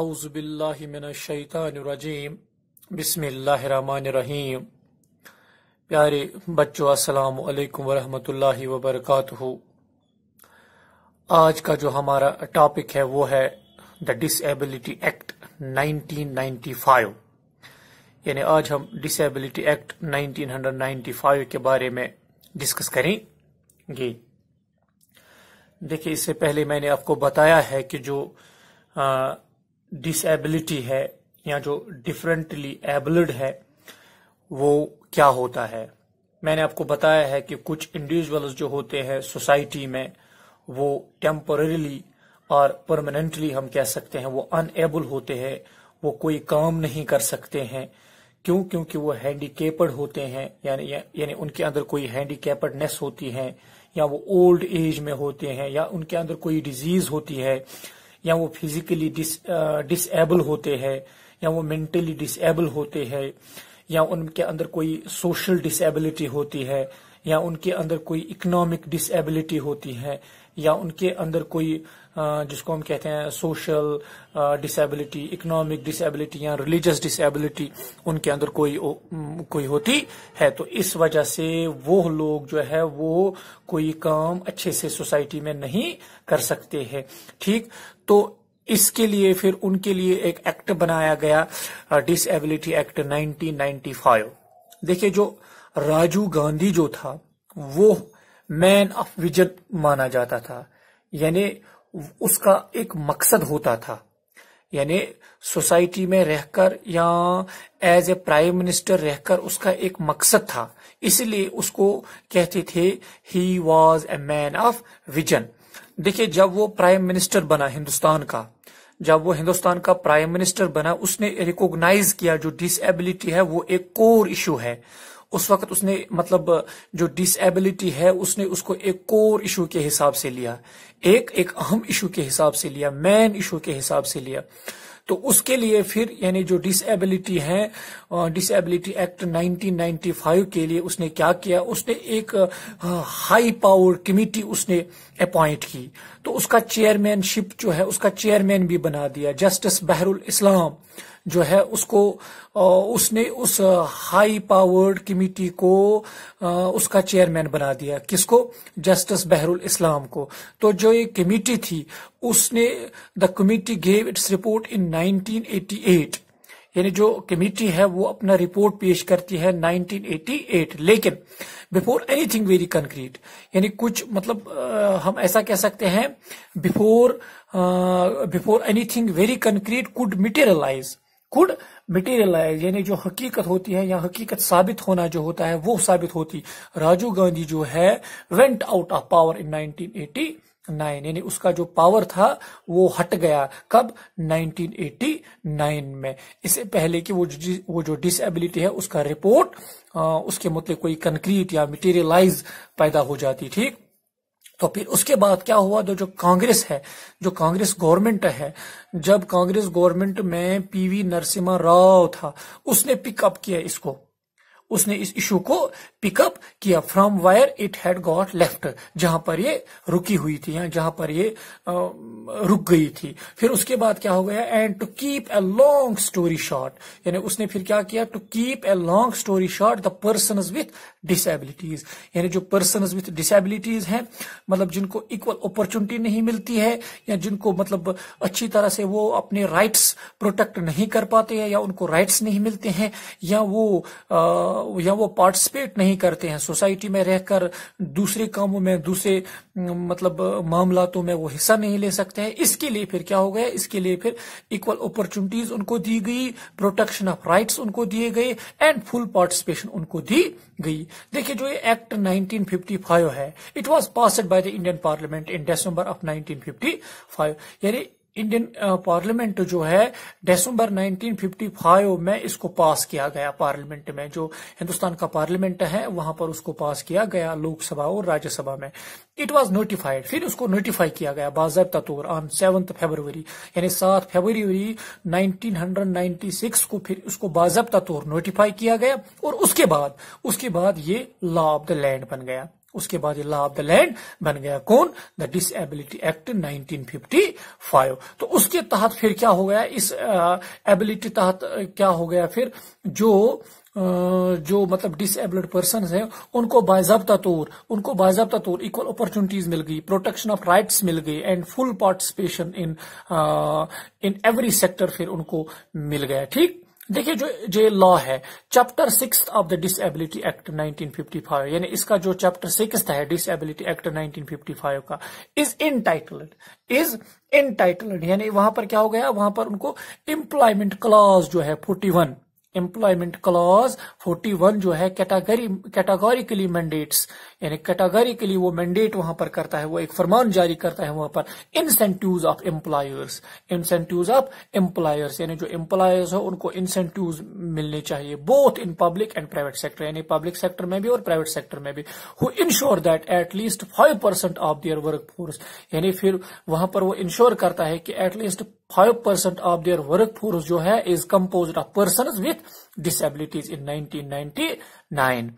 अउज़बिल्लिमिनशैतानरजीम बसमीम प्यारे बच्चों अस्सलाम वालेकुम रहमतुल्लाहि व बरकातहू आज का जो हमारा टॉपिक है वो है द डिसेबिलिटी एक्ट 1995 यानी आज हम डिसेबिलिटी एक्ट 1995 के बारे में डिस्कस करेंगे देखिए इससे पहले मैंने आपको बताया है कि जो आ, डिसेबिलिटी है या जो डिफरेंटली एबल्ड है वो क्या होता है मैंने आपको बताया है कि कुछ इंडिविजुअल्स जो होते हैं सोसाइटी में वो टेम्पररीली और परमानेंटली हम कह सकते हैं वो अनएबल होते हैं वो कोई काम नहीं कर सकते हैं क्यों क्योंकि वो हैंडीकेपड होते हैं यानी यानी उनके अंदर कोई हैंडीकेपडनेस होती है या वो ओल्ड एज में होते हैं या उनके अंदर कोई डिजीज होती है या वो फिजिकली डिस डिसेबल होते हैं या वो मेंटली डिसेबल होते हैं या उनके अंदर कोई सोशल डिसेबिलिटी होती है या उनके अंदर कोई इकोनॉमिक डिसेबिलिटी होती है या उनके अंदर कोई uh, जिसको हम कहते हैं सोशल डिसेबिलिटी इकोनॉमिक डिसेबिलिटी या रिलीजियस डिसेबिलिटी उनके अंदर कोई कोई होती है तो इस वजह से वो लोग जो है वो कोई काम अच्छे से सोसाइटी में नहीं कर सकते हैं ठीक तो इसके लिए फिर उनके लिए एक एक्ट बनाया गया डिसेबिलिटी एक्ट 1995 देखिए जो राजू गांधी जो था वो मैन ऑफ विजन माना जाता था यानी उसका एक मकसद होता था यानी सोसाइटी में रहकर या एज ए प्राइम मिनिस्टर रहकर उसका एक मकसद था इसलिए उसको कहते थे he was a man of vision देखिए जब वो प्राइम मिनिस्टर बना हिंदुस्तान का जब वो हिंदुस्तान का प्राइम मिनिस्टर बना उसने रिकॉग्नाइज किया जो डिसेबिलिटी है वो एक कोर इशू है उस वक्त उसने मतलब जो डिसेबिलिटी है उसने उसको एक कोर इशू के हिसाब से लिया एक एक अहम इशू के हिसाब से लिया मेन इशू के हिसाब से लिया तो उसके लिए फिर यानी जो डिसेबिलिटी है डिसेबिलिटी एक्ट 1995 के लिए उसने क्या किया उसने एक हाई पावर कमिटी उसने अपॉइंट की तो उसका चेयरमैनशिप जो है उसका चेयरमैन भी बना दिया जस्टिस बहरुल इस्लाम जो है उसको उसने उस हाई पावर्ड कमेटी को उसका चेयरमैन बना दिया किसको जस्टिस बहरुल इस्लाम को तो जो ये कमेटी थी उसने the committee gave its report in 1988 यानी जो कमेटी है वो अपना रिपोर्ट पेश करती है 1988 लेकिन बिफोर एनीथिंग वेरी कंक्रीट यानी कुछ मतलब आ, हम ऐसा कह सकते हैं before before anything very concrete could materialize could materialize यानी जो हकीकत होती है या हकीकत साबित होना जो होता है वो साबित होती राजीव गांधी जो है went out of power in 1989 यानी उसका जो पावर था वो हट गया कब 1989 में इससे पहले कि वो वो जो डिसेबिलिटी है उसका रिपोर्ट आ, उसके मतलब कोई कंक्रीट या मटेरियलाइज पैदा हो जाती ठीक तो फिर उसके बाद क्या हुआ तो जो कांग्रेस है जो कांग्रेस गवर्नमेंट है जब कांग्रेस गवर्नमेंट में पीवी नरसिम्हा राव था उसने पिकअप किया इसको उसने इस इशू को पिकअप किया from where it had got left जहां पर ये रुकी हुई थी जहां पर ये रुक गई थी फिर उसके बाद क्या हो गया and to keep a long story short यानी उसने फिर क्या किया to keep a long story short the person with disabilities यानी जो पर्सन विथ डिसेबिलिटीज हैं मतलब जिनको इक्वल अपॉर्चुनिटी नहीं मिलती है या जिनको मतलब अच्छी तरह से वो अपने राइट्स प्रोटेक्ट नहीं कर पाते हैं या उनको राइट्स नहीं मिलते हैं या वो आ, या वो पार्टिसिपेट नहीं करते हैं सोसाइटी में रहकर दूसरे कामों में दूसरे मतलब मामलातों में वो हिस्सा नहीं ले सकते हैं इसके लिए फिर क्या हो गया इसके लिए फिर इक्वल अपॉर्चुनिटीज उनको दी गई प्रोटेक्शन ऑफ राइट्स उनको दिए गए एंड फुल पार्टिसिपेशन उनको दी गई देखिए जो ये एक्ट 1955 है it was passed by the Indian parliament in December of 1955 यानी इंडियन पार्लियामेंट uh, जो है दिसंबर 1955 में इसको पास किया गया पार्लियामेंट में जो हिंदुस्तान का पार्लियामेंट है वहां पर उसको पास किया गया लोकसभा और राज्यसभा में इट वाज नोटिफाइड फिर उसको नोटिफाई किया गया बाजबता तौर ऑन सेवंथ फरवरी यानी सात फरवरी 1996 को फिर उसको बाजबता तौर नोटिफाई किया गया और उसके बाद उसके बाद ये लॉ ऑफ द लैंड बन गया उसके बाद ये लॉ ऑफ द लैंड बन गया कौन द डिसबिलिटी एक्ट 1955 तो उसके तहत फिर क्या हो गया इस एबिलिटी तहत क्या हो गया फिर जो जो मतलब डिसेबल्ड पर्सन हैं उनको बाजाबता तौर उनको बाजाबता तौर इक्वल अपॉर्चुनिटीज मिल गई प्रोटेक्शन ऑफ राइट्स मिल गई and full participation in in every sector फिर उनको मिल गया ठीक देखिए जो जो लॉ है chapter six of the disability act 1955 यानी इसका जो चैप्टर सिक्स है डिसेबिलिटी एक्ट 1955 का इज इनटाइटल्ड इज इनटाइटल्ड यानी वहां पर क्या हो गया वहां पर उनको एम्प्लॉयमेंट क्लॉज जो है 41 एम्प्लॉयमेंट क्लॉज 41 जो है कैटागरी कैटागोरिकली मैंडेट्स यानी कैटागोरिकली वो मैंडेट वहां पर करता है वो एक फरमान जारी करता है वहां पर incentive of employers incentive of employers यानी जो एम्प्लॉयर्स हो उनको इंसेंटिव मिलने चाहिए both in public and private sector यानी पब्लिक सेक्टर में भी और प्राइवेट सेक्टर में भी who ensure that at least five percent of their work force यानी फिर वहां पर वो इंश्योर करता है कि एटलीस्ट 5% of their workforce जो is composed of persons with disabilities in 1999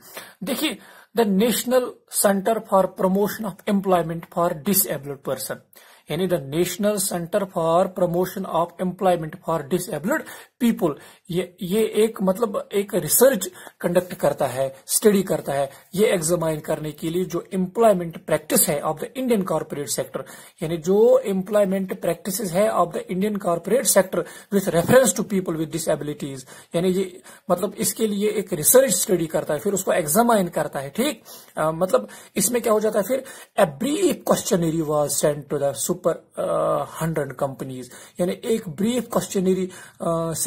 देखिए the National Center for Promotion of Employment for Disabled Person यानी the National Center for Promotion of Employment for Disabled. People ये ये एक मतलब एक research conduct करता है स्टडी करता है ये एग्जामाइन करने के लिए जो एम्प्लॉयमेंट प्रैक्टिस है of the Indian corporate sector यानी जो एम्प्लॉयमेंट प्रैक्टिस है of the Indian corporate sector with reference to people with disabilities यानी ये मतलब इसके लिए एक रिसर्च स्टडी करता है फिर उसको एग्जामाइन करता है ठीक आ, मतलब इसमें क्या हो जाता है फिर a brief questionnaire was sent to the super hundred companies यानी एक ब्रीफ क्वेश्चनरी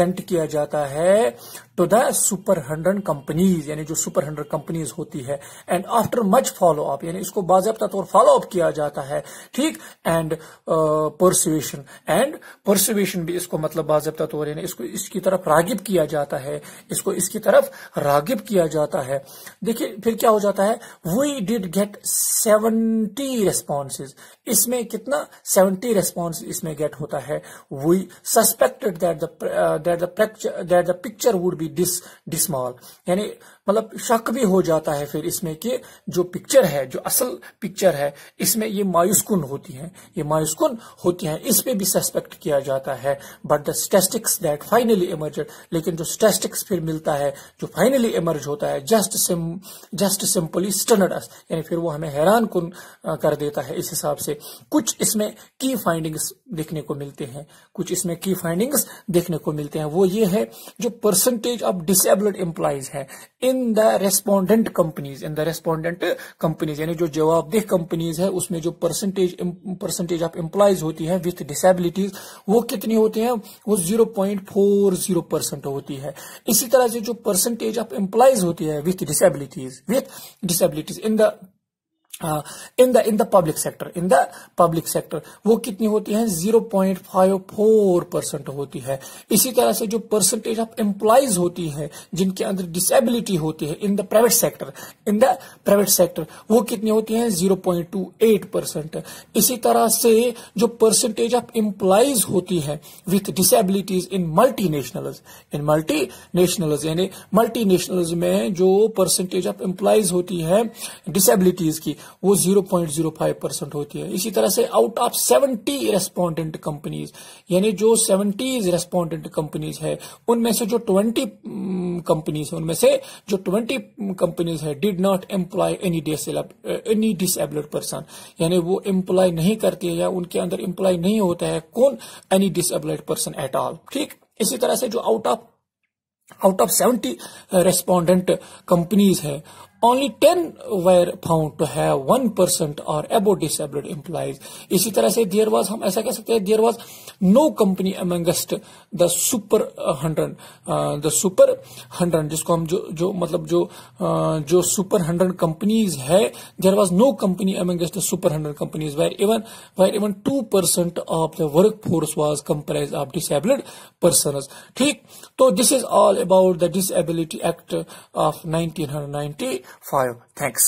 रेंट किया जाता है to the super hundred companies यानी जो सुपर हंड्रेड कंपनीज होती है and after much follow up यानी इसको बाजबता तौर फॉलो अप किया जाता है ठीक एंड परसुएशन एंड परसुएशन भी इसको मतलब बाजबता तौर यानी इसको इसकी तरफ रागिब किया जाता है इसको इसकी तरफ रागिब किया जाता है देखिए फिर क्या हो जाता है we did get seventy responses इसमें कितना 70 रेस्पॉन्स इसमें गेट होता है we suspected that that that the picture would be dis dismal यानी मतलब शक भी हो जाता है फिर इसमें कि जो पिक्चर है जो असल पिक्चर है इसमें ये मायूसकुन होती है ये मायूसकुन होती है इस पे भी सस्पेक्ट किया जाता है but the statistics that finally emerge लेकिन जो स्टेस्टिक्स फिर मिलता है जो फाइनली इमर्ज होता है just sim just simply stuns यानी फिर वो हमें हैरान uh, कर देता है इस हिसाब से कुछ इसमें की फाइंडिंग्स देखने को मिलते हैं कुछ इसमें की फाइंडिंग्स देखने को मिलते हैं वो ये है जो परसेंटेज ऑफ डिसेबल्ड एम्प्लॉयज है in the respondent companies in the respondent companies यानी जो जवाबदेह कंपनीज है उसमें जो परसेंटेज परसेंटेज ऑफ एम्प्लॉयज होती है विथ डिसेबिलिटीज वो कितनी होती है वो zero point four zero percent होती है इसी तरह से जो परसेंटेज ऑफ एम्प्लॉयज होती है with disabilities with disabilities in the in the in the public sector in the public sector वो कितनी होती है zero point five four percent होती है इसी तरह से जो परसेंटेज ऑफ एम्प्लॉयज होती है जिनके अंदर डिसेबिलिटी होती है in the private sector in the private sector वो कितनी होती है zero point two eight percent इसी तरह से जो परसेंटेज ऑफ एम्प्लॉयज होती है with disabilities in multi national in multi national यानी मल्टी नेशनल में जो परसेंटेज ऑफ एम्प्लॉयज होती है डिसेबिलिटीज की वो 0.05 परसेंट होती है इसी तरह से आउट ऑफ 70 रेस्पोंडेंट कंपनीज यानी जो 70 रेस्पोंडेंट कंपनीज है उनमें से जो 20 कंपनीज है उनमें से जो 20 कंपनीज है did not employ any any disabled person यानी वो एम्प्लॉय नहीं करती है या उनके अंदर एम्प्लॉय नहीं होता है कौन any disabled person at all ठीक इसी तरह से जो out of out of seventy respondent companies है only ten were found to have one percent और एबो डिसेबल्ड एम्प्लॉयज इसी तरह से देयर वॉज हम ऐसा कह सकते हैं there was no company amongst the super hundred the super hundred जिसको हम जो जो मतलब जो uh, जो सुपर हंड्रेड कंपनीज है there was no company amongst the super hundred companies where even where even two percent of the work force was comprise of disabled person ठीक तो this is all about the disability act of nineteen hundred five thanks